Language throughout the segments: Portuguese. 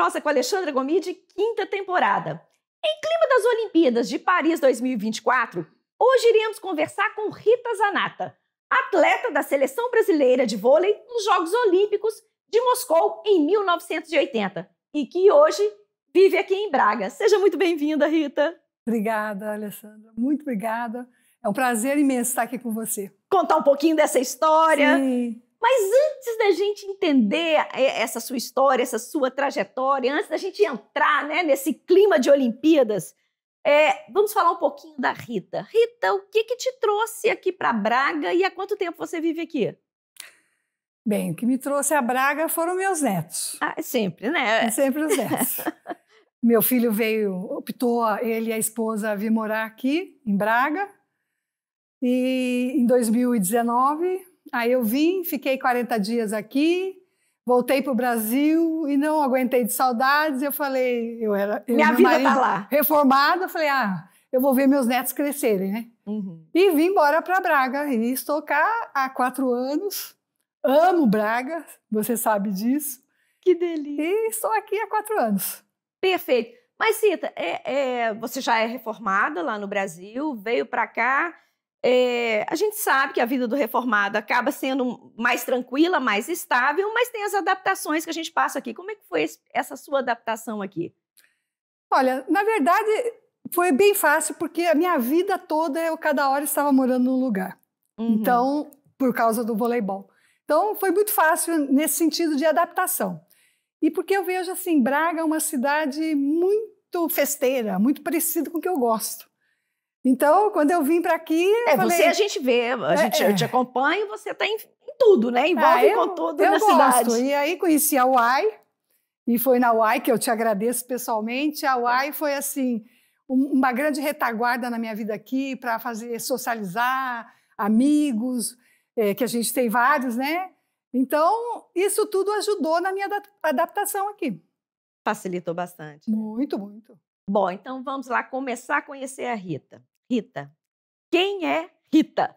Troça com Alexandra Gomide, quinta temporada. Em clima das Olimpíadas de Paris 2024, hoje iremos conversar com Rita Zanata, atleta da Seleção Brasileira de Vôlei nos Jogos Olímpicos de Moscou em 1980 e que hoje vive aqui em Braga. Seja muito bem-vinda, Rita. Obrigada, Alessandra. Muito obrigada. É um prazer imenso estar aqui com você. Contar um pouquinho dessa história. Sim. Mas antes da gente entender essa sua história, essa sua trajetória, antes da gente entrar né, nesse clima de Olimpíadas, é, vamos falar um pouquinho da Rita. Rita, o que, que te trouxe aqui para Braga e há quanto tempo você vive aqui? Bem, o que me trouxe a Braga foram meus netos. Ah, é sempre, né? É sempre os netos. Meu filho veio, optou, ele e a esposa vir morar aqui, em Braga. E em 2019, Aí eu vim, fiquei 40 dias aqui, voltei para o Brasil e não aguentei de saudades. Eu falei, eu era. Eu, Minha vida está lá. Reformada, eu falei, ah, eu vou ver meus netos crescerem, né? Uhum. E vim embora para Braga e estou cá há quatro anos. Amo Braga, você sabe disso. Que delícia! E estou aqui há quatro anos. Perfeito. Mas, Cita, é, é, você já é reformada lá no Brasil, veio para cá é, a gente sabe que a vida do reformado acaba sendo mais tranquila, mais estável, mas tem as adaptações que a gente passa aqui. Como é que foi esse, essa sua adaptação aqui? Olha, na verdade, foi bem fácil, porque a minha vida toda, eu cada hora estava morando num lugar. Uhum. Então, por causa do voleibol. Então, foi muito fácil nesse sentido de adaptação. E porque eu vejo, assim, Braga é uma cidade muito festeira, muito parecida com o que eu gosto. Então, quando eu vim para aqui. É, falei, você a gente vê, a é, gente, é, eu te acompanho, você está em, em, tudo, né? Envolve ah, eu, com tudo eu na gosto. cidade. E aí conheci a UAI, e foi na UAI que eu te agradeço pessoalmente. A UAI foi assim uma grande retaguarda na minha vida aqui para fazer socializar amigos é, que a gente tem vários né então isso tudo ajudou na minha adaptação aqui facilitou bastante muito muito Bom, então vamos lá começar a conhecer a Rita. Rita, quem é Rita?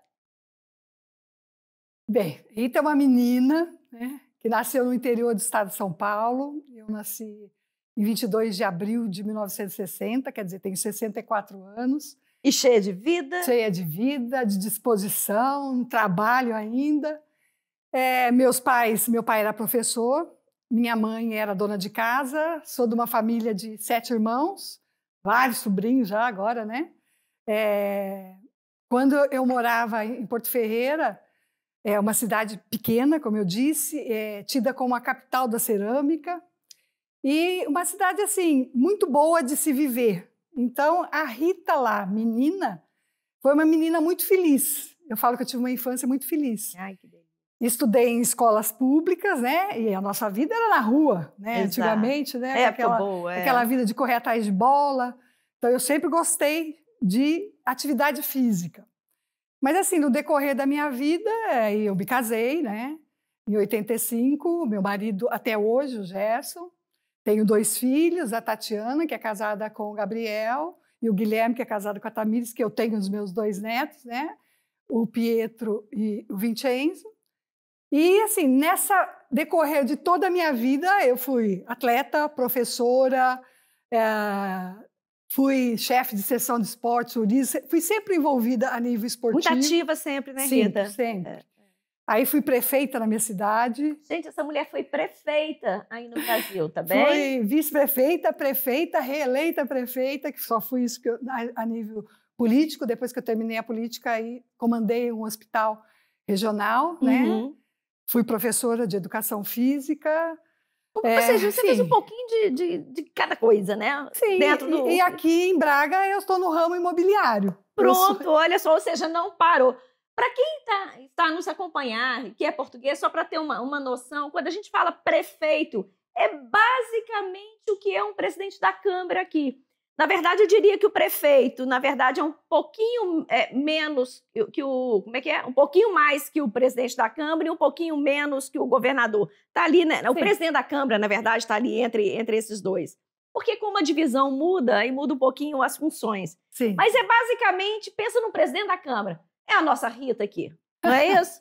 Bem, Rita é uma menina né, que nasceu no interior do estado de São Paulo. Eu nasci em 22 de abril de 1960, quer dizer, tenho 64 anos. E cheia de vida? Cheia de vida, de disposição, trabalho ainda. É, meus pais, meu pai era professor, minha mãe era dona de casa, sou de uma família de sete irmãos vários sobrinhos já agora, né? É, quando eu morava em Porto Ferreira, é uma cidade pequena, como eu disse, é tida como a capital da cerâmica e uma cidade assim muito boa de se viver. Então a Rita lá, menina, foi uma menina muito feliz. Eu falo que eu tive uma infância muito feliz. Ai, que delícia estudei em escolas públicas, né? E a nossa vida era na rua, né? Exato. Antigamente, né? É, aquela, boa, é. aquela vida de correr atrás de bola. Então eu sempre gostei de atividade física. Mas assim, no decorrer da minha vida, é, eu me casei, né? Em 85, meu marido até hoje, o Gerson. Tenho dois filhos, a Tatiana, que é casada com o Gabriel, e o Guilherme, que é casado com a Tamires, que eu tenho os meus dois netos, né? O Pietro e o Vincenzo. E assim, nessa decorrer de toda a minha vida, eu fui atleta, professora, é, fui chefe de sessão de esportes, fui sempre envolvida a nível esportivo. Muito ativa sempre, né, Sim, sempre. É, é. Aí fui prefeita na minha cidade. Gente, essa mulher foi prefeita aí no Brasil, tá bem? Foi vice-prefeita, prefeita, reeleita prefeita, que só fui isso eu, a, nível político. Depois que eu terminei a política, aí comandei um hospital regional, né? uhum. né? fui professora de educação física. Ou é, seja, você fez um pouquinho de, de, de, cada coisa, né? Sim, Dentro do... e, e aqui em Braga eu estou no ramo imobiliário. Pronto, sou... olha só, ou seja, não parou. Para quem tá, está tá nos acompanhar, que é português, só para ter uma, uma noção, quando a gente fala prefeito, é basicamente o que é um presidente da Câmara aqui. Na verdade, eu diria que o prefeito, na verdade, é um pouquinho é, menos que o. Como é que é? Um pouquinho mais que o presidente da Câmara e um pouquinho menos que o governador. Está ali, né? O Sim. presidente da Câmara, na verdade, está ali entre, entre esses dois. Porque como a divisão muda e muda um pouquinho as funções. Sim. Mas é basicamente, pensa no presidente da Câmara. É a nossa Rita aqui. Não é isso?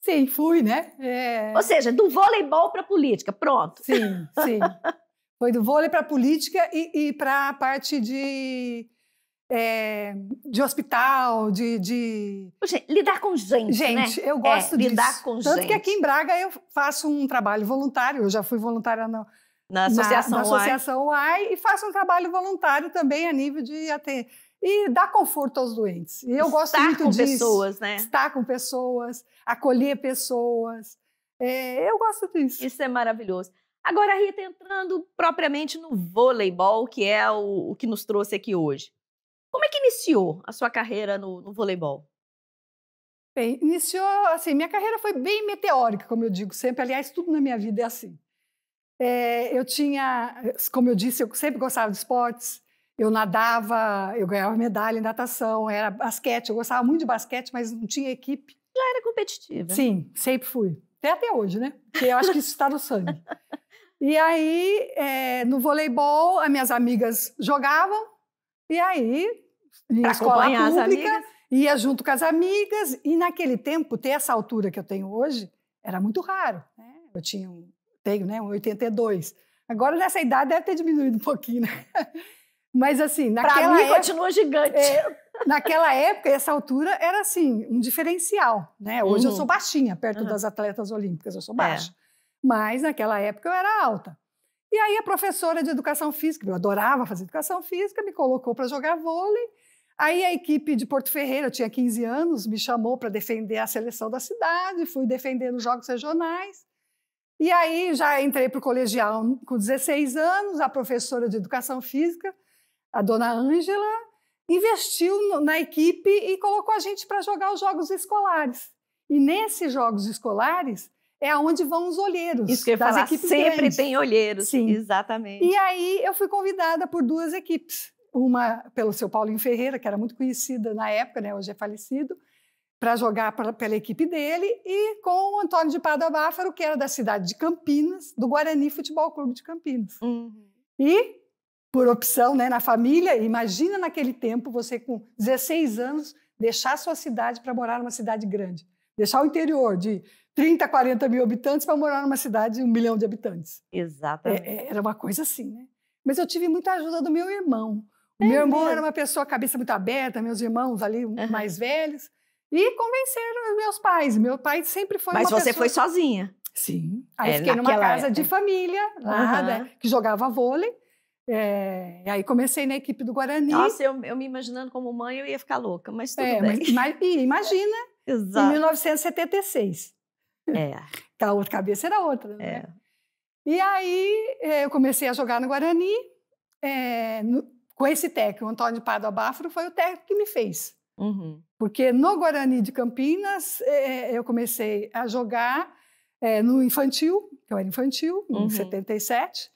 Sim, fui, né? É... Ou seja, do voleibol para política, pronto. Sim, sim. Foi do vôlei para a política e, e para a parte de é, de hospital, de, de... Lidar com gente, né? Gente, né? eu é, gosto é, disso. Lidar com Tanto gente. que aqui em Braga eu faço um trabalho voluntário, eu já fui voluntária na, na Associação, na, na associação UAI. e faço um trabalho voluntário também a nível de até e dar conforto aos doentes. E eu Estar gosto muito com pessoas, né? Estar com pessoas, acolher pessoas. É, eu gosto disso. Isso é maravilhoso. Agora, Rita, entrando propriamente no voleibol, que é o, o, que nos trouxe aqui hoje. Como é que iniciou a sua carreira no, no voleibol? Bem, iniciou assim, minha carreira foi bem meteórica, como eu digo sempre. Aliás, tudo na minha vida é assim. É, eu tinha, como eu disse, eu sempre gostava de esportes. Eu nadava, eu ganhava medalha em natação, era basquete, eu gostava muito de basquete, mas não tinha equipe. Já era competitiva. Sim, sempre fui. Até até hoje, né? Porque eu acho que isso está no sangue. E aí, é, no voleibol, as minhas amigas jogavam, e aí, em escola pública, ia junto com as amigas, e naquele tempo, ter essa altura que eu tenho hoje, era muito raro. Né? Eu tinha um, tenho, né, um 82. Agora, nessa idade, deve ter diminuído um pouquinho, né? Mas assim, naquela Para mim, continua gigante. É, naquela época, essa altura era assim, um diferencial, né? Hoje uhum. eu sou baixinha, perto uhum. das atletas olímpicas, eu sou baixa. É mas naquela época eu era alta. E aí a professora de educação física, eu adorava fazer educação física, me colocou para jogar vôlei. Aí a equipe de Porto Ferreira, eu tinha 15 anos, me chamou para defender a seleção da cidade, fui defender nos Jogos Regionais. E aí já entrei para o colegial com 16 anos, a professora de educação física, a dona Ângela, investiu na equipe e colocou a gente para jogar os jogos escolares. E nesses jogos escolares, é onde vão os olheiros. Isso que eu das falar, equipes sempre grandes. tem olheiros. Sim. Exatamente. E aí eu fui convidada por duas equipes. Uma pelo seu Paulinho Ferreira, que era muito conhecida na época, né, hoje é falecido, para jogar pra, pela equipe dele, e com o Antônio de Pada Báfaro, que era da cidade de Campinas, do Guarani Futebol Clube de Campinas. Uhum. E, por opção, né, na família, imagina naquele tempo você com 16 anos deixar sua cidade para morar numa cidade grande. Deixar o interior de 30, 40 mil habitantes para morar numa cidade de um milhão de habitantes. É, Exatamente. É, era uma coisa assim, né? Mas eu tive muita ajuda do meu irmão. O é meu irmão mesmo. era uma pessoa cabeça muito aberta, meus irmãos ali uhum. mais velhos. E convenceram os meus pais. Meu pai sempre foi Mas uma você pessoa... foi sozinha? Sim. Aí é, fiquei numa casa época. de família, lá, uhum. né, que jogava vôlei. É, e aí comecei na equipe do Guarani. Nossa, eu, eu, me imaginando como mãe, eu ia ficar louca, mas tudo é, bem. Mas, mas, imagina Exato. em 1976. É. Tá, a outra cabeça era outra, né? É. E aí é, eu comecei a jogar no Guarani é, no, com esse técnico, o Antônio Pado Abafro foi o técnico que me fez. Uhum. Porque no Guarani de Campinas é, eu comecei a jogar é, no infantil, que eu era infantil, uhum. em 77,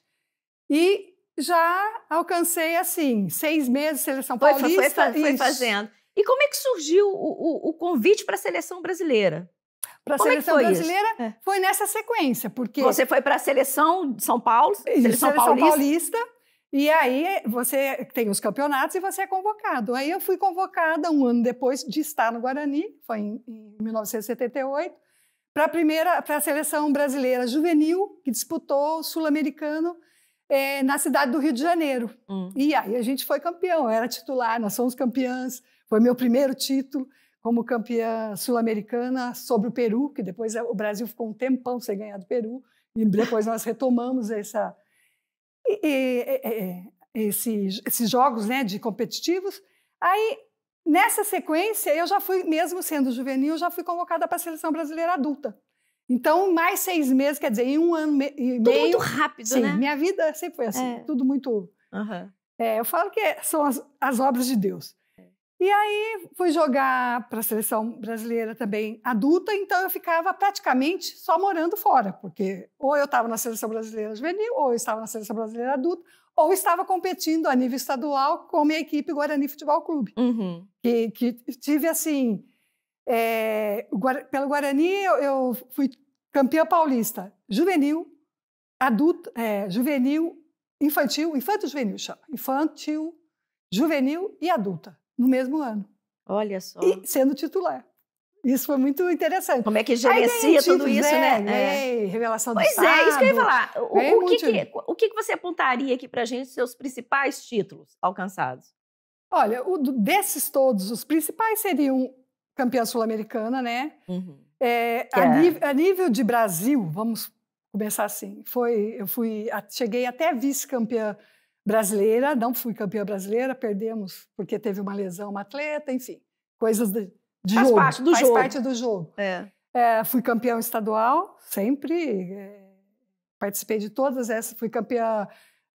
e já alcancei assim, seis meses seleção paulista. Foi, foi, foi, foi fazendo. E como é que surgiu o, o, o convite para a seleção brasileira? Para a é seleção é foi brasileira isso? foi nessa sequência, porque você foi para a seleção de São Paulo, seleção, seleção paulista. paulista. e aí você tem os campeonatos e você é convocado. Aí eu fui convocada um ano depois de estar no Guarani, foi em, em 1978, para a primeira para a seleção brasileira juvenil que disputou o sul-americano é, na cidade do Rio de Janeiro. Hum. E aí a gente foi campeão, era titular, nós somos campeãs. Foi meu primeiro título como campeã sul-americana sobre o Peru, que depois é, o Brasil ficou um tempão sem ganhar do Peru, e depois nós retomamos essa, esses, esses jogos né, de competitivos. Aí, nessa sequência, eu já fui, mesmo sendo juvenil, já fui convocada para a seleção brasileira adulta. Então, mais seis meses, quer dizer, em um ano e meio. Tudo muito rápido, sim, né? Minha vida sempre foi assim, é. tudo muito. Uhum. É, eu falo que é, são as, as obras de Deus. E aí fui jogar para a seleção brasileira também adulta, então eu ficava praticamente só morando fora, porque ou eu estava na seleção brasileira juvenil, ou eu estava na seleção brasileira adulta, ou estava competindo a nível estadual com a minha equipe Guarani Futebol Clube. Uhum. Que, que, tive assim. É, pelo Guarani eu, eu, fui campeã paulista juvenil, adulto, é, juvenil, infantil, infanto juvenil chama, infantil, juvenil e adulta no mesmo ano. Olha só. E sendo titular. Isso foi muito interessante. Como é que gerencia tudo isso, é, né? É. é. Revelação pois do Pois é, isso que eu ia falar. O, o, que, que, o que você apontaria aqui para gente, seus principais títulos alcançados? Olha, o, desses todos, os principais seriam campeã sul-americana, né? Uhum. É, a, é nível, a, nível de Brasil, vamos começar assim. Foi, eu fui, cheguei até vice-campeã brasileira, não fui campeã brasileira, perdemos porque teve uma lesão, uma atleta, enfim, coisas de, de faz jogo. Parte do faz jogo. parte do jogo. É. É, fui campeã estadual, sempre é, participei de todas essas, fui campeã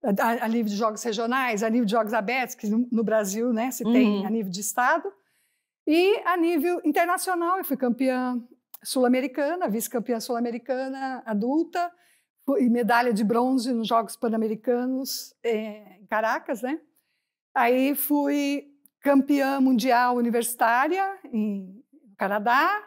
a, a, nível de jogos regionais, a nível de jogos abertos, que no, no Brasil né, se tem uhum. a nível de estado, e a nível internacional, eu fui campeã sul-americana, vice-campeã sul-americana adulta, e medalha de bronze nos Jogos Pan-Americanos é, em Caracas, né? Aí fui campeã mundial universitária em Canadá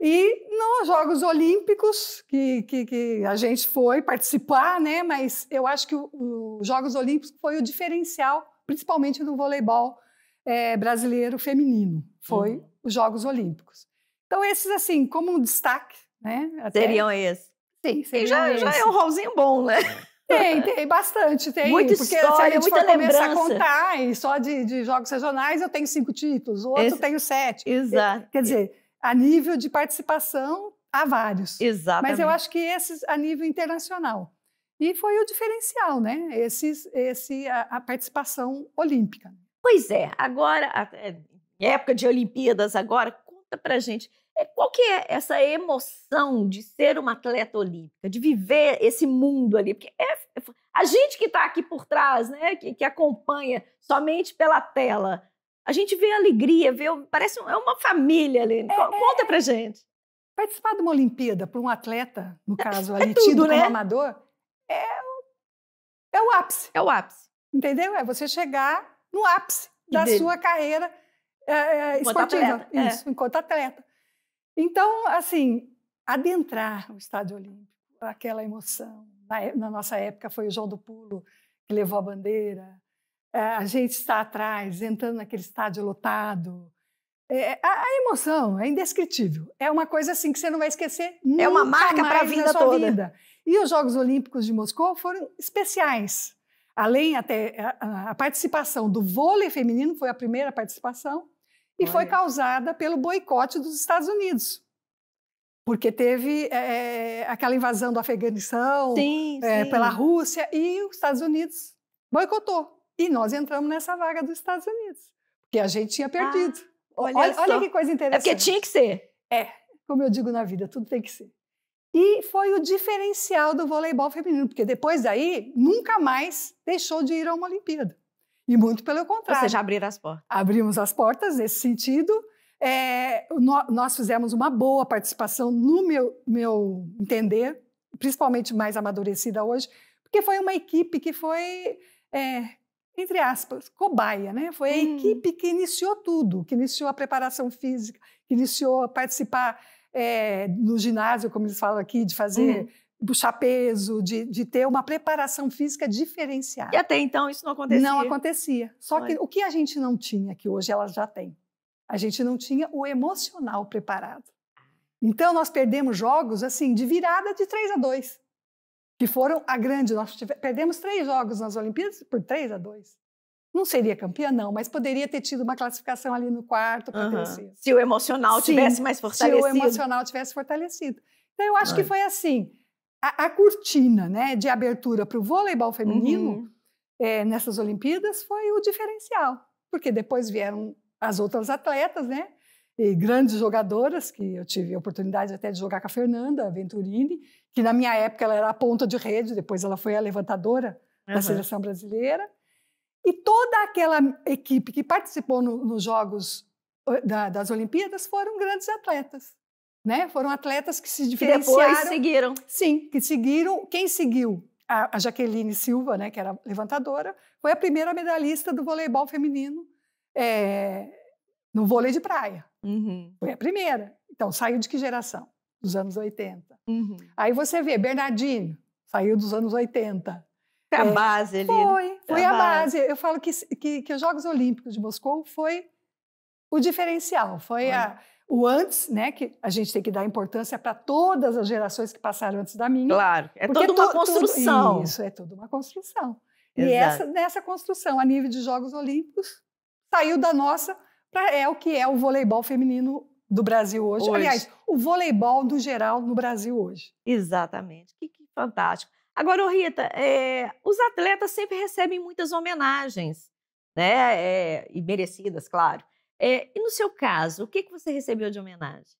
e nos Jogos Olímpicos que, que, que, a gente foi participar, né? Mas eu acho que os Jogos Olímpicos foi o diferencial, principalmente no voleibol é, brasileiro feminino, foi uhum. os Jogos Olímpicos. Então esses assim como um destaque, né? Até Seriam esses? Sim, sim. Já, já é um rolzinho bom, né? É. Tem, tem bastante, tem. Muita porque história, se a gente for lembrança. começar a contar, e só de, de jogos regionais eu tenho cinco títulos, o outro Esse... tenho sete. Exato. Quer dizer, a nível de participação, há vários. Exato. Mas eu acho que esses a nível internacional. E foi o diferencial, né? Esses, esse, a, a participação olímpica. Pois é, agora, a, a, é, é época de Olimpíadas agora, conta pra gente é, qual que é essa emoção de ser uma atleta olímpica, de viver esse mundo ali? Porque é, é a gente que está aqui por trás, né, que, que, acompanha somente pela tela, a gente vê a alegria, vê, parece é uma família ali. É, Conta é, pra gente. Participar de uma Olimpíada para um atleta, no caso ali é tudo, tido né? como amador, é o, é o ápice. É o ápice. Entendeu? É você chegar no ápice da sua carreira é, esportiva. Atleta, Isso, enquanto atleta. Então, assim, adentrar o Estádio Olímpico, aquela emoção. Na, é, na nossa época foi o João do Pulo que levou a bandeira. É, a gente está atrás, entrando naquele estádio lotado. É, a, a, emoção é indescritível. É uma coisa assim que você não vai esquecer. nunca É uma marca para a vida toda. Vida. E os Jogos Olímpicos de Moscou foram especiais. Além até a, a participação do vôlei feminino foi a primeira participação e Olha. foi causada pelo boicote dos Estados Unidos. Porque teve é, aquela invasão do Afeganistão sim, é, sim. pela Rússia e os Estados Unidos boicotou. E nós entramos nessa vaga dos Estados Unidos, porque a gente tinha ah, perdido. Ah. Olha, olha, olha, que coisa interessante. É porque tinha que ser. É, como eu digo na vida, tudo tem que ser. E foi o diferencial do voleibol feminino, porque depois daí nunca mais deixou de ir a uma Olimpíada. E muito pelo contrário. Ou seja, abrir as portas. Abrimos as portas nesse sentido. É, nós fizemos uma boa participação, no meu, meu entender, principalmente mais amadurecida hoje, porque foi uma equipe que foi, é, entre aspas, cobaia, né? Foi a hum. equipe que iniciou tudo, que iniciou a preparação física, que iniciou a participar é, no ginásio, como eles falam aqui, de fazer hum puxar peso, de, de ter uma preparação física diferenciada. E até então isso não acontecia? Não acontecia. Só que o que a gente não tinha, que hoje ela já tem, a gente não tinha o emocional preparado. Então nós perdemos jogos assim de virada de 3 a 2, que foram a grande. Nós tivemos, perdemos três jogos nas Olimpíadas por 3 a 2. Não seria campeã, não, mas poderia ter tido uma classificação ali no quarto para uhum. terceiro. Se o emocional Sim, tivesse mais fortalecido. Se o emocional tivesse fortalecido. Então, eu acho Ai. que foi assim a, a cortina né, de abertura para o voleibol feminino uhum. é, nessas Olimpíadas foi o diferencial, porque depois vieram as outras atletas, né? E grandes jogadoras, que eu tive a oportunidade até de jogar com a Fernanda Venturini, que na minha época ela era a ponta de rede, depois ela foi a levantadora uhum. da seleção brasileira. E toda aquela equipe que participou no, nos Jogos eh, da, das Olimpíadas foram grandes atletas. Né? Foram atletas que se diferenciaram. Que depois seguiram. Sim, que seguiram. Quem seguiu? A, a Jaqueline Silva, né, que era levantadora, foi a primeira medalhista do voleibol feminino é, no vôlei de praia. Uhum. Foi a primeira. Então, saiu de que geração? Dos anos 80. Uhum. Aí você vê, Bernardino, saiu dos anos 80. Foi a base ali. Né? Foi, foi a, base. base. Eu falo que, que, que, os Jogos Olímpicos de Moscou foi o diferencial, foi Olha. a o antes, né, que a gente tem que dar importância para todas as gerações que passaram antes da minha. Claro, é toda uma construção. Tudo, isso, é toda uma construção. Exato. E essa, nessa construção, a nível de Jogos Olímpicos, saiu da nossa para é o que é o voleibol feminino do Brasil hoje. hoje. Aliás, o voleibol no geral no Brasil hoje. Exatamente, que, que fantástico. Agora, Rita, é, os atletas sempre recebem muitas homenagens, né, é, e merecidas, claro. É, e no seu caso, o que, que você recebeu de homenagem?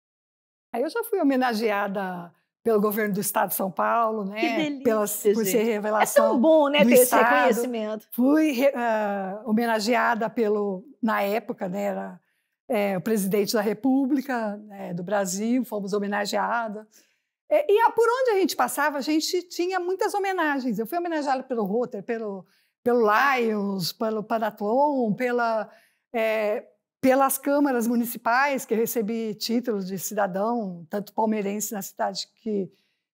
Ah, eu já fui homenageada pelo governo do estado de São Paulo, né? Que delícia, Pelas, por ser revelação. É tão bom, né, ter estado. esse reconhecimento. Fui uh, homenageada pelo, na época, né, era é, o presidente da República né, do Brasil, fomos homenageada. Eh, e a, por onde a gente passava, a gente tinha muitas homenagens. Eu fui homenageada pelo Rotter, pelo, pelo Lions, pelo Panatlon, pela. É, pelas câmaras municipais, que eu recebi títulos de cidadão, tanto palmeirense na cidade que,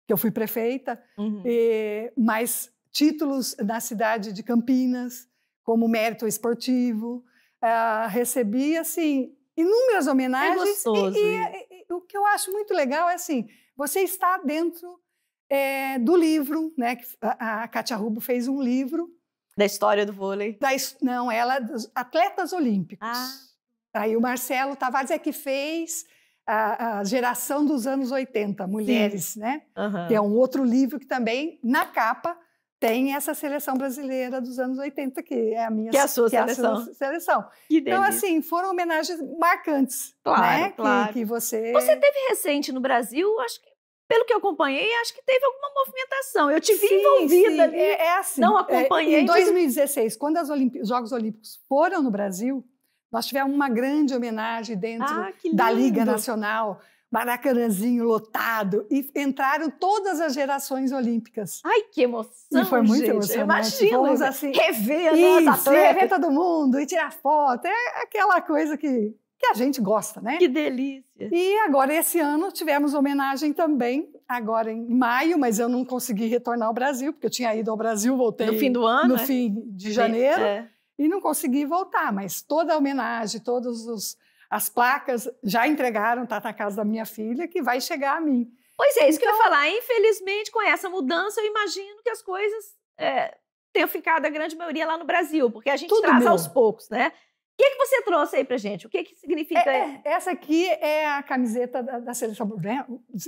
que eu fui prefeita, uhum. e, mas títulos na cidade de Campinas, como mérito esportivo. Uh, recebi, assim, inúmeras homenagens. É e, e, e, o que eu acho muito legal é, assim, você está dentro é, do livro, né? A, a Cátia Rubo fez um livro. Da história do vôlei? Da, não, ela é dos atletas olímpicos. Ah. Aí o Marcelo Tavares é que fez a, a geração dos anos 80, Mulheres, Sim. né? Uhum. Que é um outro livro que também, na capa, tem essa seleção brasileira dos anos 80, que é a minha que é a sua, seleção. É a sua seleção. então, assim, foram homenagens marcantes. Claro, né? claro. Que, que, você... você teve recente no Brasil, acho que, pelo que eu acompanhei, acho que teve alguma movimentação. Eu te vi sim, envolvida sim. ali. É, é, assim. Não é, acompanhei. É, em 2016, quando os Jogos Olímpicos foram no Brasil, nós tivemos uma grande homenagem dentro ah, da Liga Nacional. Maracanãzinho lotado e entraram todas as gerações olímpicas. Ai, que emoção! E foi muito gente, emocionante. Imagina, Vamos, assim, rever né, a nossa é, rever todo mundo e tirar foto. É aquela coisa que, que a gente gosta, né? Que delícia! E agora, esse ano, tivemos homenagem também, agora em maio, mas eu não consegui retornar ao Brasil, porque eu tinha ido ao Brasil, voltei... No fim do ano, No é? fim de janeiro. É e não consegui voltar, mas toda a homenagem, todas as placas já entregaram, está na casa da minha filha, que vai chegar a mim. Pois é, isso então, que eu ia então falar. Infelizmente, com essa mudança, eu imagino que as coisas é, tenham ficado, a grande maioria, lá no Brasil, porque a gente traz meu. aos poucos, né? O que, é que você trouxe aí pra gente? O que, é que significa? É, é essa aqui é a camiseta da, da seleção, né,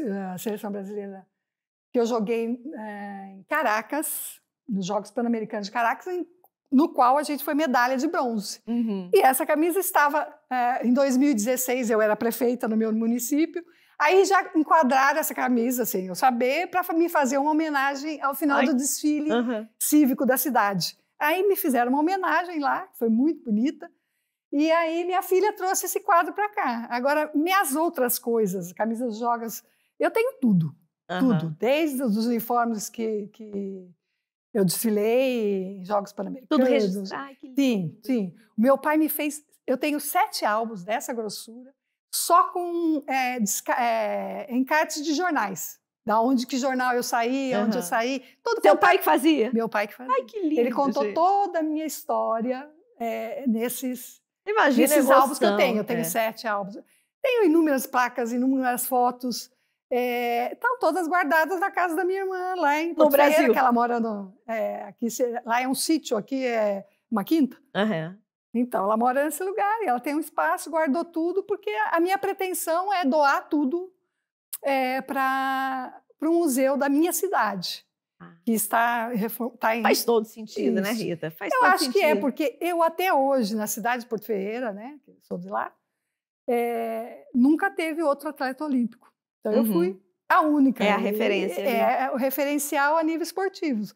da seleção brasileira que eu joguei é, em Caracas, nos Jogos Pan-Americanos de Caracas, em no qual a gente foi medalha de bronze. Uhum. E essa camisa estava, é, em 2016, eu era prefeita no meu município, aí já enquadraram essa camisa, assim, eu saber, para me fazer uma homenagem ao final Ai. do desfile uhum. cívico da cidade. Aí me fizeram uma homenagem lá, foi muito bonita, e aí minha filha trouxe esse quadro para cá. Agora, minhas outras coisas, camisas jogas, eu tenho tudo, uhum. tudo, desde os uniformes que, que eu desfilei em Jogos Pan-Americanos. Tudo registrado. Ai, que lindo. Sim, sim. O meu pai me fez. Eu tenho sete álbuns dessa grossura, só com é, é, encartes de jornais. Da onde que jornal eu saí, uhum. onde eu saí. Todo Teu pai que fazia? Meu pai que fazia. Ai, que lindo. Ele contou gente. toda a minha história é, nesses, Imagina nesses álbuns que eu tenho. Eu tenho é. sete álbuns. Tenho inúmeras placas, inúmeras fotos. É, eh, estão tá todas guardadas na casa da minha irmã, lá em Porto no Brasil. Ferreira, que ela mora no, é, aqui, lá é um sítio, aqui é uma quinta. Uhum. Então, ela mora nesse lugar e ela tem um espaço, guardou tudo, porque a minha pretensão é doar tudo é, para um museu da minha cidade, ah. que está, está em... Faz todo sentido, né, Isso. né, Rita? Faz eu acho sentido. que é, porque eu até hoje, na cidade de Porto Ferreira, né, que sou de lá, é, nunca teve outro atleta olímpico. Então uhum. eu fui uhum. a única. É a referência. É, é, é, o referencial a nível esportivo.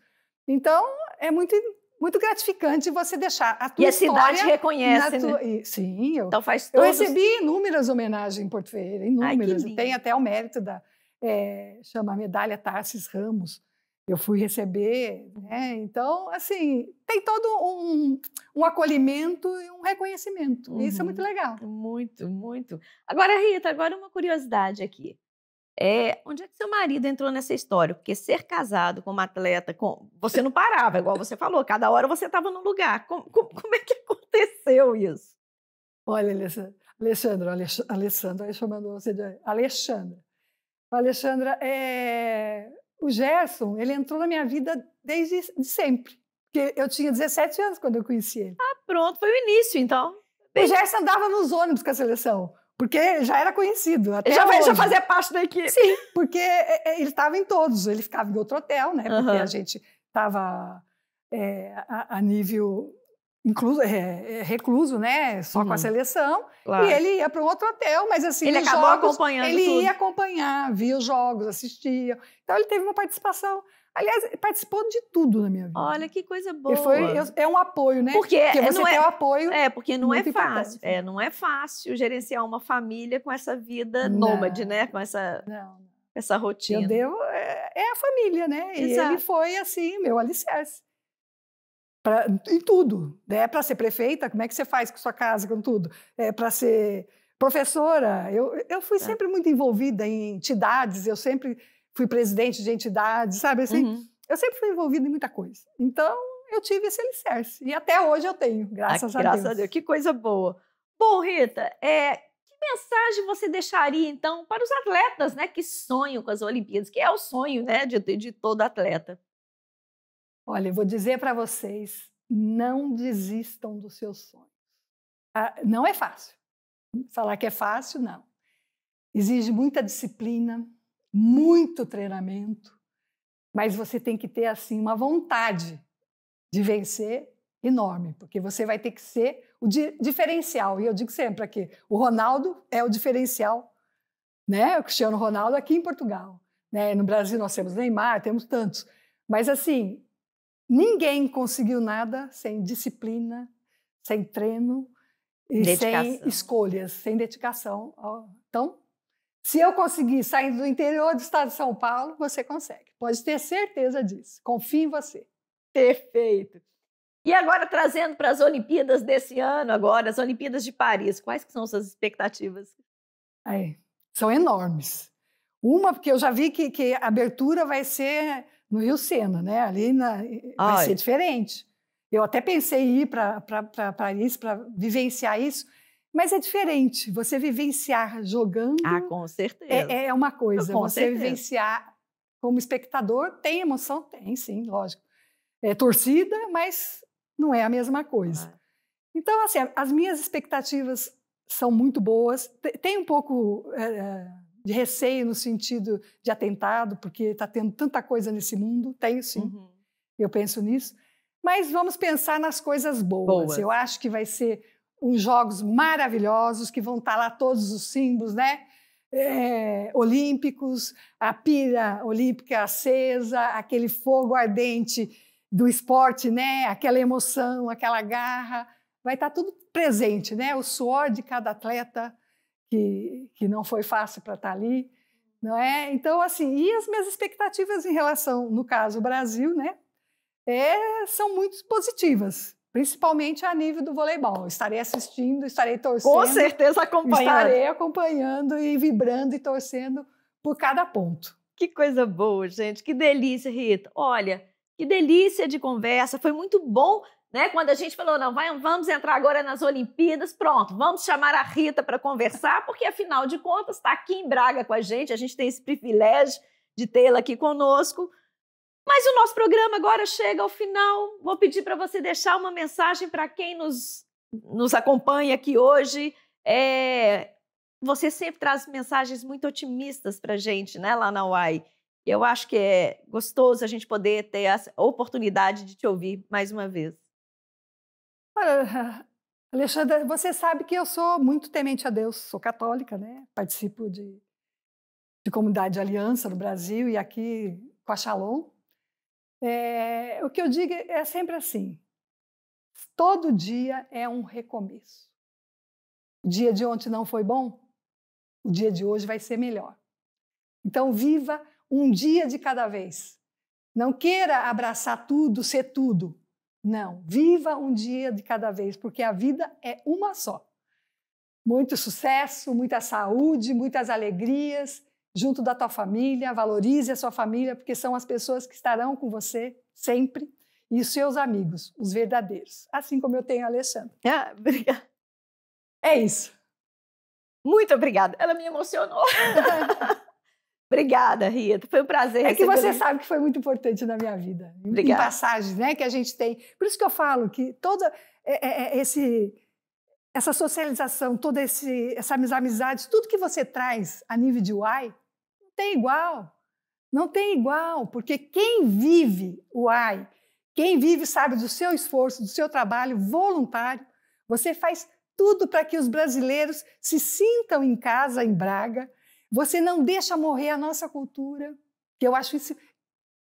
Então é muito muito gratificante você deixar a tua e a cidade reconhece tua... né? sim eu então faz todos... eu recebi inúmeras homenagens em Porto Ferreira inúmeras Ai, tem até o mérito da é, chama medalha Tarsis Ramos eu fui receber, né? Então, assim, tem todo um, um acolhimento e um reconhecimento. Uhum. Isso é muito uhum. legal. Muito, muito. Agora, Rita, agora uma curiosidade aqui. É, onde é que seu marido entrou nessa história? Porque ser casado com uma atleta, com, você não parava, igual você falou, cada hora você estava num lugar. Como, como, como, é que aconteceu isso? Olha, Alessandra, Alessandra, chamando você de Alexandra. Alexandra, é... o Gerson, ele entrou na minha vida desde sempre. Porque eu tinha 17 anos quando eu conheci ele. Ah, pronto, foi o início, então. O Gerson andava nos ônibus com a seleção. Porque já era conhecido. Até já, já fazia parte da equipe. Sim, porque é, é, ele estava em todos. Ele ficava em outro hotel, né? Porque uhum. a gente estava é, a, a, nível incluso, é, é, recluso, né? Só uhum. com a uhum. seleção. Claro. E ele ia para um outro hotel, mas assim. Ele acabou jogos, acompanhando. Ele tudo. ia acompanhar, via os jogos, assistia. Então ele teve uma participação Aliás, participou de tudo na minha vida. Olha, que coisa boa. Foi, é um apoio, né? Porque, porque é, você não é, o apoio. É, porque não é fácil. É, né? não é fácil gerenciar uma família com essa vida não, nômade, né? Com essa, não. essa rotina. Eu devo, é, é, a família, né? Exato. E ele foi, assim, meu alicerce. Pra, em tudo. Né? Para ser prefeita, como é que você faz com sua casa, com tudo? É, Para ser professora, eu, eu fui tá. sempre muito envolvida em entidades, eu sempre fui presidente de entidade, sabe assim? Uhum. Eu sempre fui envolvida em muita coisa. Então, eu tive esse alicerce. E até hoje eu tenho, graças ah, a graças Deus. Graças a Deus, que coisa boa. Bom, Rita, é, que mensagem você deixaria, então, para os atletas né, que sonham com as Olimpíadas, que é o sonho né, de, de todo atleta? Olha, eu vou dizer para vocês, não desistam dos seus sonhos. Ah, não é fácil. Falar que é fácil, não. Exige muita disciplina, muito treinamento, mas você tem que ter assim uma vontade de vencer enorme, porque você vai ter que ser o di diferencial. E eu digo sempre aqui, o Ronaldo é o diferencial, né? O Cristiano Ronaldo aqui em Portugal, né? No Brasil nós temos Neymar, temos tantos, mas assim ninguém conseguiu nada sem disciplina, sem treino e dedicação. sem escolhas, sem dedicação. Então se eu conseguir sair do interior do estado de São Paulo, você consegue. Pode ter certeza disso. Confie em você. Perfeito. E agora trazendo para as Olimpíadas desse ano, agora as Olimpíadas de Paris, quais que são suas expectativas? É, são enormes. Uma porque eu já vi que, que a abertura vai ser no Rio Sena, né? Ali na, vai ser diferente. Eu até pensei em ir para Paris para vivenciar isso, mas é diferente. Você vivenciar jogando. Ah, com certeza. É, é uma coisa. Com você certeza. vivenciar como espectador, tem emoção? Tem, sim, lógico. É torcida, mas não é a mesma coisa. Então, assim, as minhas expectativas são muito boas. Tem um pouco é, de receio no sentido de atentado, porque está tendo tanta coisa nesse mundo. Tenho, sim. Uhum. Eu penso nisso. Mas vamos pensar nas coisas boas. boas. Eu acho que vai ser uns jogos maravilhosos que vão estar tá lá todos os símbolos, né? É, olímpicos, a pira olímpica acesa, aquele fogo ardente do esporte, né? Aquela emoção, aquela garra, vai estar tá tudo presente, né? O suor de cada atleta que, que não foi fácil para estar tá ali, não é? Então, assim, e as minhas expectativas em relação, no caso, ao Brasil, né? É, são muito positivas principalmente a nível do voleibol. Estarei assistindo, estarei torcendo. Com certeza acompanhando. Estarei acompanhando e vibrando e torcendo por cada ponto. Que coisa boa, gente. Que delícia, Rita. Olha, que delícia de conversa. Foi muito bom né? Quando a gente falou, não, vai, vamos entrar agora nas Olimpíadas, pronto, vamos chamar a Rita para conversar, porque afinal de contas está aqui em Braga com a gente, a gente tem esse privilégio de tê-la aqui conosco. Mas o nosso programa agora chega ao final. Vou pedir para você deixar uma mensagem para quem nos, nos acompanha aqui hoje. É, você sempre traz mensagens muito otimistas para a gente, né, lá na UAI. Eu acho que é gostoso a gente poder ter a oportunidade de te ouvir mais uma vez. Olha, Alexandra, você sabe que eu sou muito temente a Deus, sou católica, né? Participo de, de comunidade de aliança no Brasil e aqui com a Shalom. É, o que eu digo é sempre assim: todo dia é um recomeço. O dia de ontem não foi bom, o dia de hoje vai ser melhor. Então, viva um dia de cada vez. Não queira abraçar tudo, ser tudo. Não, viva um dia de cada vez, porque a vida é uma só. Muito sucesso, muita saúde, muitas alegrias junto da tua família, valorize a sua família, porque são as pessoas que estarão com você sempre e os seus amigos, os verdadeiros, assim como eu tenho a Alexandra. Ah, obrigada. É isso. Muito obrigada. Ela me emocionou. obrigada, Rita. Foi um prazer. É que você sabe que foi muito importante na minha vida. Obrigada. Em passagens, né, que a gente tem. Por isso que eu falo que toda é, é, é, esse essa socialização, toda esse, essa amizade, tudo que você traz a nível de Y, tem igual. Não tem igual, porque quem vive o AI, quem vive sabe do seu esforço, do seu trabalho voluntário, você faz tudo para que os brasileiros se sintam em casa, em Braga. Você não deixa morrer a nossa cultura, que eu acho isso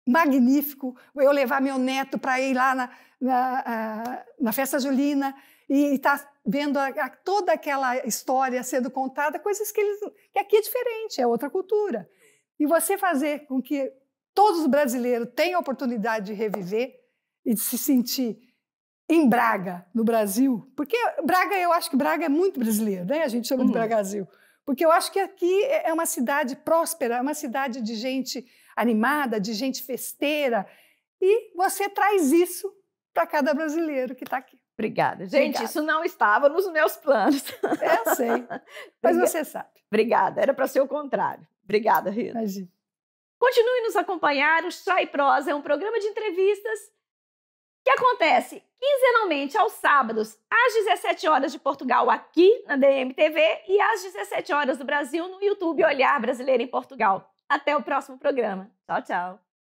magnífico. Eu levar meu neto para ir lá na, na, na, festa julina e estar tá vendo a, a, toda aquela história sendo contada, coisas que, eles, que aqui é diferente, é outra cultura e você fazer com que todos os brasileiros tenham a oportunidade de reviver e de se sentir em Braga, no Brasil, porque Braga, eu acho que Braga é muito brasileiro, né? A gente chama uhum. de hum. Brasil, porque eu acho que aqui é, é uma cidade próspera, é uma cidade de gente animada, de gente festeira, e você traz isso para cada brasileiro que está aqui. Obrigada. Gente, Obrigada. isso não estava nos meus planos. Eu sei, mas você sabe. Obrigada, era para ser o contrário. Obrigada, Rita. Imagina. Continue nos acompanhar. O Chai Prosa é um programa de entrevistas que acontece quinzenalmente aos sábados, às 17 horas de Portugal, aqui na DMTV, e às 17 horas do Brasil no YouTube Olhar Brasileiro em Portugal. Até o próximo programa. Tchau, tchau.